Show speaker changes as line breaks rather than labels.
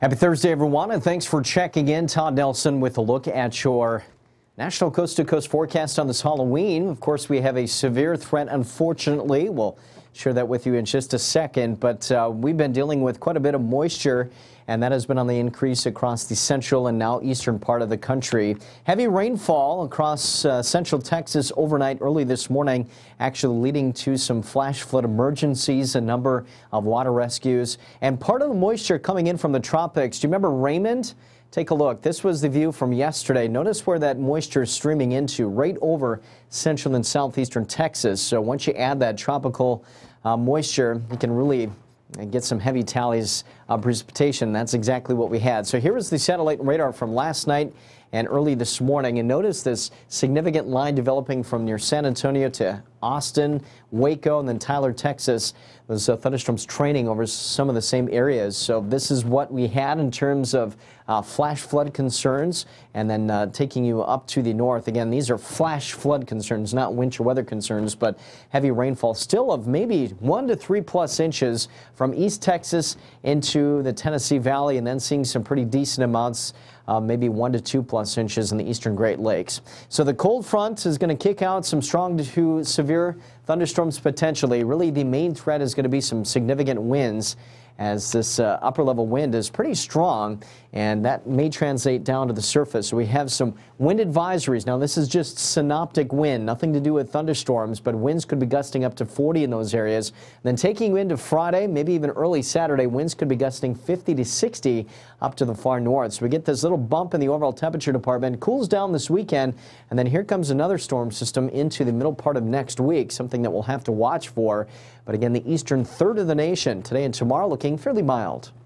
Happy Thursday, everyone, and thanks for checking in. Todd Nelson with a look at your National Coast to Coast forecast on this Halloween. Of course, we have a severe threat, unfortunately. We'll share that with you in just a second, but uh, we've been dealing with quite a bit of moisture, and that has been on the increase across the central and now eastern part of the country. Heavy rainfall across uh, central Texas overnight, early this morning, actually leading to some flash flood emergencies, a number of water rescues, and part of the moisture coming in from the tropics. Do you remember Raymond? Take a look. This was the view from yesterday. Notice where that moisture is streaming into, right over central and southeastern Texas. So once you add that tropical uh, moisture, you can really uh, get some heavy tallies uh, precipitation. That's exactly what we had. So here is the satellite radar from last night and early this morning. And notice this significant line developing from near San Antonio to Austin, Waco, and then Tyler, Texas. Those uh, thunderstorms training over some of the same areas. So this is what we had in terms of uh, flash flood concerns and then uh, taking you up to the north. Again, these are flash flood concerns, not winter weather concerns, but heavy rainfall still of maybe one to three plus inches from East Texas into to the Tennessee Valley and then seeing some pretty decent amounts, uh, maybe one to two plus inches in the eastern Great Lakes. So the cold front is going to kick out some strong to severe Thunderstorms potentially. Really, the main threat is going to be some significant winds as this uh, upper level wind is pretty strong and that may translate down to the surface. So we have some wind advisories. Now this is just synoptic wind, nothing to do with thunderstorms, but winds could be gusting up to 40 in those areas. Then taking into Friday, maybe even early Saturday, winds could be gusting 50 to 60 up to the far north. So we get this little bump in the overall temperature department, cools down this weekend, and then here comes another storm system into the middle part of next week, something something that we'll have to watch for. But again, the eastern third of the nation today and tomorrow looking fairly mild.